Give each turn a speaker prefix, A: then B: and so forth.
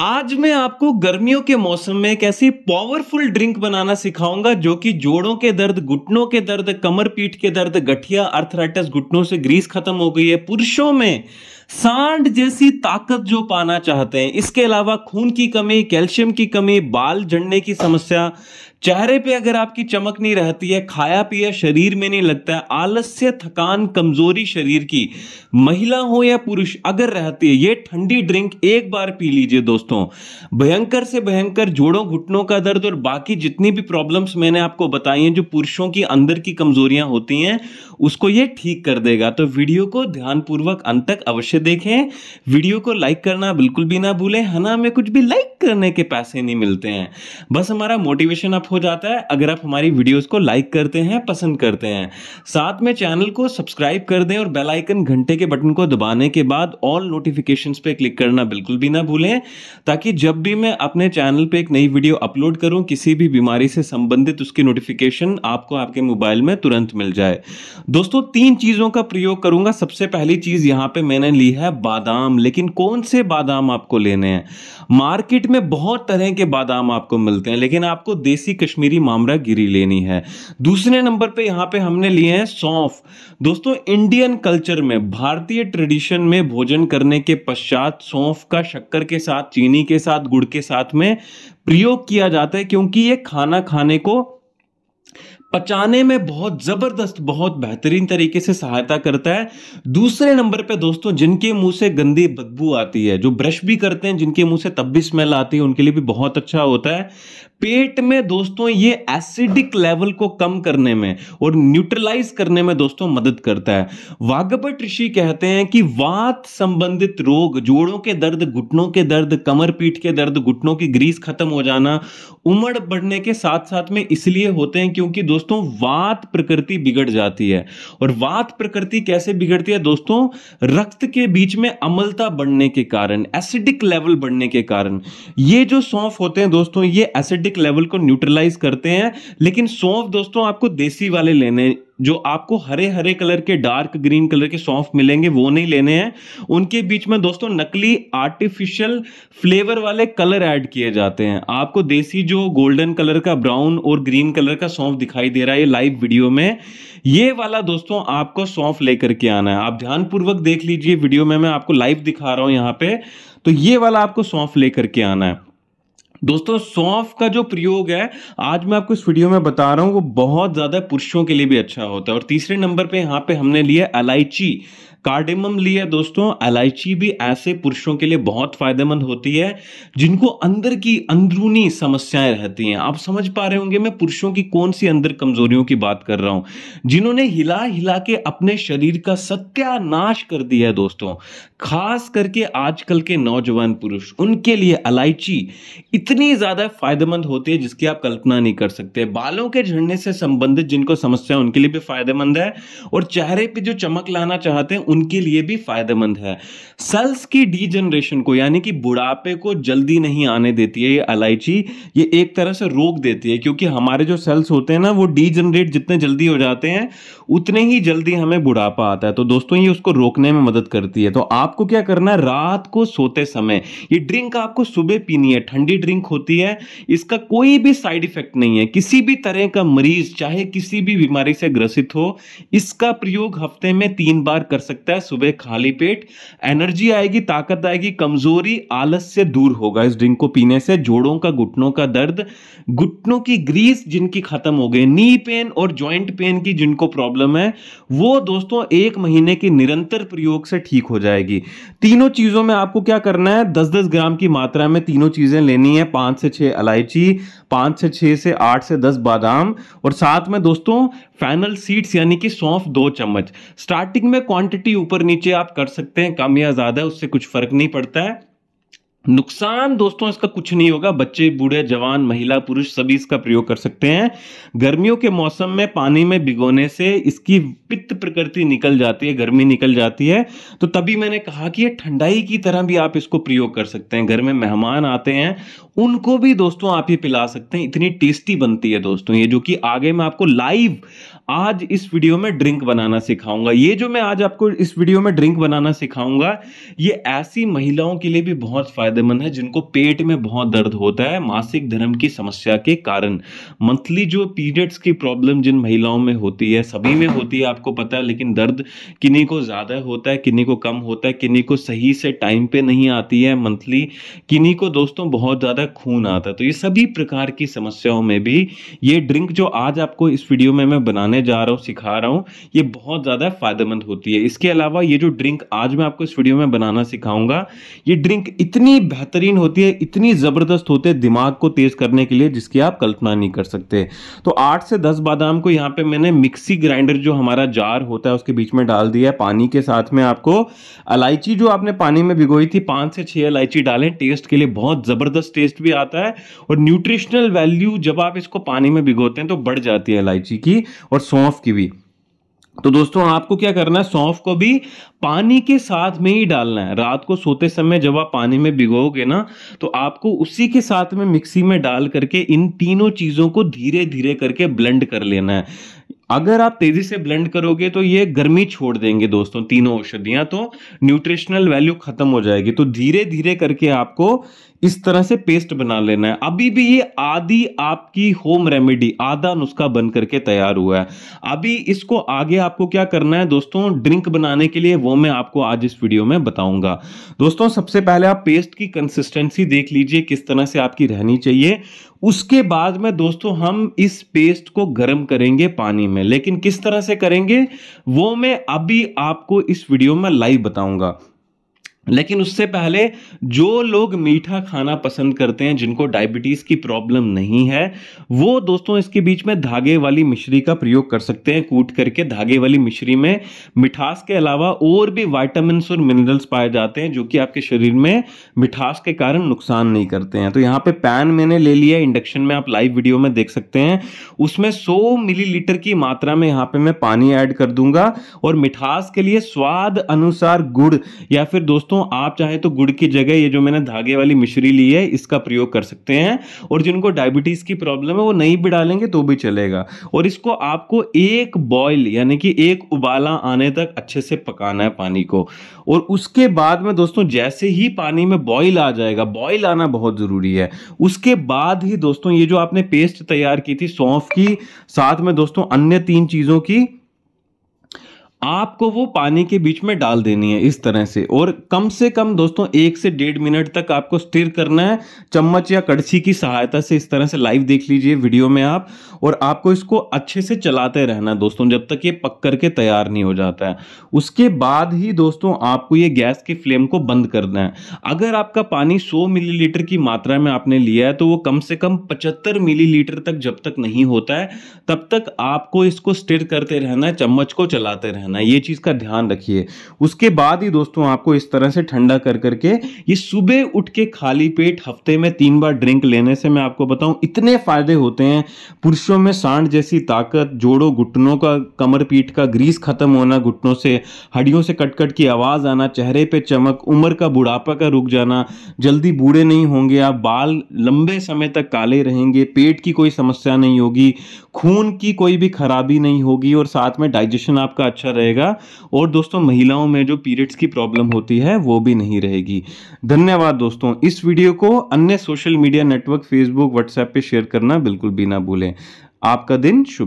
A: आज मैं आपको गर्मियों के मौसम में एक ऐसी पावरफुल ड्रिंक बनाना सिखाऊंगा जो कि जोड़ों के दर्द घुटनों के दर्द कमर पीठ के दर्द गठिया अर्थराइटिस घुटनों से ग्रीस खत्म हो गई है पुरुषों में सांड जैसी ताकत जो पाना चाहते हैं इसके अलावा खून की कमी कैल्शियम की कमी बाल झड़ने की समस्या चेहरे पे अगर आपकी चमक नहीं रहती है खाया पिया शरीर में नहीं लगता है आलस्य थकान कमजोरी शरीर की महिला हो या पुरुष अगर रहती है ये ठंडी ड्रिंक एक बार पी लीजिए दोस्तों भयंकर से भयंकर जोड़ों घुटनों का दर्द और बाकी जितनी भी प्रॉब्लम्स मैंने आपको बताई हैं जो पुरुषों की अंदर की कमजोरियां होती हैं उसको ये ठीक कर देगा तो वीडियो को ध्यानपूर्वक अंत तक अवश्य देखें वीडियो को लाइक करना बिल्कुल भी ना भूलें है ना हमें कुछ भी लाइक करने के पैसे नहीं मिलते हैं बस हमारा मोटिवेशन आप हो जाता है अगर आप हमारी वीडियोस को लाइक करते हैं पसंद करते हैं साथ में चैनल को सब्सक्राइब कर दें और बेल आइकन घंटे के बटन को दबाने के बाद ऑल नोटिफिकेशंस पे क्लिक करना बिल्कुल भी ना भूलें ताकि जब भी मैं अपने चैनल पे एक नई वीडियो अपलोड करूँ किसी भी बीमारी से संबंधित उसकी नोटिफिकेशन आपको आपके मोबाइल में तुरंत मिल जाए दोस्तों तीन चीज़ों का प्रयोग करूंगा सबसे पहली चीज़ यहाँ पर मैंने ली है बादाम लेकिन कौन से बादाम आपको लेने हैं मार्केट में बहुत तरह के बादाम आपको मिलते हैं लेकिन आपको देसी कश्मीरी मामरा गिरी लेनी है दूसरे नंबर पे यहाँ पे हमने लिए हैं सौंफ दोस्तों इंडियन कल्चर में भारतीय ट्रेडिशन में भोजन करने के पश्चात सौंफ का शक्कर के साथ चीनी के साथ गुड़ के साथ में प्रयोग किया जाता है क्योंकि ये खाना खाने को पचाने में बहुत ज़बरदस्त बहुत बेहतरीन तरीके से सहायता करता है दूसरे नंबर पे दोस्तों जिनके मुंह से गंदी बदबू आती है जो ब्रश भी करते हैं जिनके मुंह से तब भी स्मेल आती है उनके लिए भी बहुत अच्छा होता है पेट में दोस्तों ये एसिडिक लेवल को कम करने में और न्यूट्रलाइज करने में दोस्तों मदद करता है वाघपट ऋषि कहते हैं कि वात संबंधित रोग जोड़ों के दर्द घुटनों के दर्द कमर पीठ के दर्द घुटनों की ग्रीस खत्म हो जाना उमड़ बढ़ने के साथ साथ में इसलिए होते हैं क्योंकि दोस्तों दोस्तों वात प्रकृति बिगड़ जाती है और वात प्रकृति कैसे बिगड़ती है दोस्तों रक्त के बीच में अमलता बढ़ने के कारण एसिडिक लेवल बढ़ने के कारण ये जो सौंफ होते हैं दोस्तों ये एसिडिक लेवल को न्यूट्रलाइज करते हैं लेकिन सौंफ दोस्तों आपको देसी वाले लेने जो आपको हरे हरे कलर के डार्क ग्रीन कलर के सौंफ मिलेंगे वो नहीं लेने हैं उनके बीच में दोस्तों नकली आर्टिफिशियल फ्लेवर वाले कलर ऐड किए जाते हैं आपको देसी जो गोल्डन कलर का ब्राउन और ग्रीन कलर का सौंफ दिखाई दे रहा है लाइव वीडियो में ये वाला दोस्तों आपको सौंफ लेकर के आना है आप ध्यानपूर्वक देख लीजिए वीडियो में मैं आपको लाइव दिखा रहा हूँ यहाँ पे तो ये वाला आपको सौंफ लेकर के आना है दोस्तों सौंफ का जो प्रयोग है आज मैं आपको इस वीडियो में बता रहा हूँ वो बहुत ज़्यादा पुरुषों के लिए भी अच्छा होता है और तीसरे नंबर पे यहाँ पे हमने लिया इलायची कार्डेमम लिया दोस्तों इलायची भी ऐसे पुरुषों के लिए बहुत फायदेमंद होती है जिनको अंदर की अंदरूनी समस्याएं रहती हैं आप समझ पा रहे होंगे मैं पुरुषों की कौन सी अंदर कमजोरियों की बात कर रहा हूं जिन्होंने हिला हिला के अपने शरीर का सत्यानाश कर दिया है दोस्तों खास करके आजकल के नौजवान पुरुष उनके लिए इलायची इतनी ज्यादा फायदेमंद होती है जिसकी आप कल्पना नहीं कर सकते बालों के झड़ने से संबंधित जिनको समस्या उनके लिए भी फायदेमंद है और चेहरे पर जो चमक लाना चाहते हैं उनके लिए भी फायदेमंद है सेल्स की डीजनरेशन को यानी कि बुढ़ापे को जल्दी नहीं आने देती है ये अलायची ये एक तरह से रोक देती है क्योंकि हमारे जो सेल्स होते हैं ना वो डीजनरेट जितने जल्दी हो जाते हैं उतने ही जल्दी हमें बुढ़ापा आता है तो दोस्तों ये उसको रोकने में मदद करती है तो आपको क्या करना है रात को सोते समय ये ड्रिंक आपको सुबह पीनी है ठंडी ड्रिंक होती है इसका कोई भी साइड इफेक्ट नहीं है किसी भी तरह का मरीज चाहे किसी भी बीमारी से ग्रसित हो इसका प्रयोग हफ्ते में तीन बार कर सकते सकता है सुबह खाली पेट एनर्जी आएगी ताकत आएगी कमजोरी आलस से दूर होगा इस ड्रिंक को पीने से जोड़ों का घुटनों का दर्द घुटनों की ग्रीस जिनकी खत्म हो गई नी पेन और ज्वाइंट पेन की जिनको प्रॉब्लम है वो दोस्तों एक महीने के निरंतर प्रयोग से ठीक हो जाएगी तीनों चीजों में आपको क्या करना है दस दस ग्राम की मात्रा में तीनों चीजें लेनी है पांच से छह इलायची पांच से छह से आठ से दस बादाम और साथ में दोस्तों फैनल सीड्स यानी कि सौंफ दो चम्मच स्टार्टिंग में क्वांटिटी ऊपर नीचे आप कर सकते हैं कम या ज़्यादा उससे कुछ फ़र्क नहीं पड़ता है नुकसान दोस्तों इसका कुछ नहीं होगा बच्चे बूढ़े जवान महिला पुरुष सभी इसका प्रयोग कर सकते हैं गर्मियों के मौसम में पानी में भिगोने से इसकी पित्त प्रकृति निकल जाती है गर्मी निकल जाती है तो तभी मैंने कहा कि ये ठंडाई की तरह भी आप इसको प्रयोग कर सकते हैं घर में मेहमान आते हैं उनको भी दोस्तों आप ये पिला सकते हैं इतनी टेस्टी बनती है दोस्तों ये जो कि आगे मैं आपको लाइव आज इस वीडियो में ड्रिंक बनाना सिखाऊंगा ये जो मैं आज आपको इस वीडियो में ड्रिंक बनाना सिखाऊंगा ये ऐसी महिलाओं के लिए भी बहुत फायदेमंद है जिनको पेट में बहुत दर्द होता है मासिक धर्म की समस्या के कारण मंथली जो पीरियड्स की प्रॉब्लम जिन महिलाओं में होती है सभी में होती है आपको पता है लेकिन दर्द किन्हीं को ज़्यादा होता है किन्हीं को कम होता है किन्हीं को सही से टाइम पे नहीं आती है मंथली किन्हीं को दोस्तों बहुत ज़्यादा खून आता है तो ये सभी प्रकार की समस्याओं में भी ये ड्रिंक जो आज आपको इस वीडियो में मैं बनाने जा रहा हूँ सिखा रहा हूँ ये बहुत ज़्यादा फायदेमंद होती है इसके अलावा ये जो ड्रिंक आज मैं आपको इस वीडियो में बनाना सिखाऊंगा ये ड्रिंक इतनी बेहतरीन होती है इतनी ज़बरदस्त होते है दिमाग को तेज़ करने के लिए जिसकी आप कल्पना नहीं कर सकते तो आठ से दस बादाम को यहाँ पर मैंने मिक्सी ग्राइंडर जो हमारा जार होता है उसके बीच में डाल दिया है पानी के साथ में आपको अलायची जो आपने पानी में भिगोई थी पाँच से छः इलायची डालें टेस्ट के लिए बहुत ज़बरदस्त टेस्ट टेस्ट भी आता है और न्यूट्रिशनल वैल्यू जब आप इसको पानी में भिगोते हैं तो बढ़ जाती है इलायची की और सौंफ की भी तो दोस्तों आपको क्या करना है सौंफ को भी पानी के साथ में ही डालना है रात को सोते समय जब आप पानी में भिगोगे ना तो आपको उसी के साथ में मिक्सी में डाल करके इन तीनों चीज़ों को धीरे धीरे करके ब्लेंड कर लेना है अगर आप तेजी से ब्लेंड करोगे तो ये गर्मी छोड़ देंगे दोस्तों तीनों औषधियां तो न्यूट्रिशनल वैल्यू खत्म हो जाएगी तो धीरे धीरे करके आपको इस तरह से पेस्ट बना लेना है अभी भी ये आधी आपकी होम रेमेडी आधा नुस्खा बन करके तैयार हुआ है अभी इसको आगे आपको क्या करना है दोस्तों ड्रिंक बनाने के लिए वो मैं आपको आज इस वीडियो में बताऊंगा दोस्तों सबसे पहले आप पेस्ट की कंसिस्टेंसी देख लीजिए किस तरह से आपकी रहनी चाहिए उसके बाद में दोस्तों हम इस पेस्ट को गर्म करेंगे पानी में लेकिन किस तरह से करेंगे वो मैं अभी आपको इस वीडियो में लाइव बताऊंगा लेकिन उससे पहले जो लोग मीठा खाना पसंद करते हैं जिनको डायबिटीज़ की प्रॉब्लम नहीं है वो दोस्तों इसके बीच में धागे वाली मिश्री का प्रयोग कर सकते हैं कूट करके धागे वाली मिश्री में मिठास के अलावा और भी वाइटामिन और मिनरल्स पाए जाते हैं जो कि आपके शरीर में मिठास के कारण नुकसान नहीं करते हैं तो यहाँ पे पैन मैंने ले लिया इंडक्शन में आप लाइव वीडियो में देख सकते हैं उसमें सौ मिली की मात्रा में यहाँ पे मैं पानी ऐड कर दूंगा और मिठास के लिए स्वाद अनुसार गुड़ या फिर दोस्तों दोस्तों आप चाहे तो गुड़ की जगह ये जो मैंने धागे वाली मिश्री ली है इसका प्रयोग कर सकते हैं और जिनको डायबिटीज़ की प्रॉब्लम है वो नहीं भी डालेंगे तो भी चलेगा और इसको आपको एक बॉयल यानी कि एक उबाला आने तक अच्छे से पकाना है पानी को और उसके बाद में दोस्तों जैसे ही पानी में बॉयल आ जाएगा बॉयल आना बहुत ज़रूरी है उसके बाद ही दोस्तों ये जो आपने पेस्ट तैयार की थी सौंफ की साथ में दोस्तों अन्य तीन चीज़ों की आपको वो पानी के बीच में डाल देनी है इस तरह से और कम से कम दोस्तों एक से डेढ़ मिनट तक आपको स्टिर करना है चम्मच या कड़छी की सहायता से इस तरह से लाइव देख लीजिए वीडियो में आप और आपको इसको अच्छे से चलाते रहना है दोस्तों जब तक ये पक करके तैयार नहीं हो जाता है उसके बाद ही दोस्तों आपको ये गैस की फ्लेम को बंद करना है अगर आपका पानी सौ मिलीलीटर की मात्रा में आपने लिया है तो वो कम से कम पचहत्तर मिली तक जब तक नहीं होता है तब तक आपको इसको स्टिर करते रहना है चम्मच को चलाते रहना रहना ये चीज़ का ध्यान रखिए उसके बाद ही दोस्तों आपको इस तरह से ठंडा कर करके ये सुबह उठ के खाली पेट हफ्ते में तीन बार ड्रिंक लेने से मैं आपको बताऊं इतने फायदे होते हैं पुरुषों में सांड जैसी ताकत जोड़ों घुटनों का कमर पीठ का ग्रीस खत्म होना घुटनों से हड्डियों से कटकट की आवाज़ आना चेहरे पर चमक उम्र का बुढ़ापा का रुक जाना जल्दी बूढ़े नहीं होंगे आप बाल लंबे समय तक काले रहेंगे पेट की कोई समस्या नहीं होगी खून की कोई भी खराबी नहीं होगी और साथ में डाइजेशन आपका अच्छा रहेगा और दोस्तों महिलाओं में जो पीरियड्स की प्रॉब्लम होती है वो भी नहीं रहेगी धन्यवाद दोस्तों इस वीडियो को अन्य social media network Facebook WhatsApp पे शेयर करना बिल्कुल भी ना भूलें आपका दिन शुभ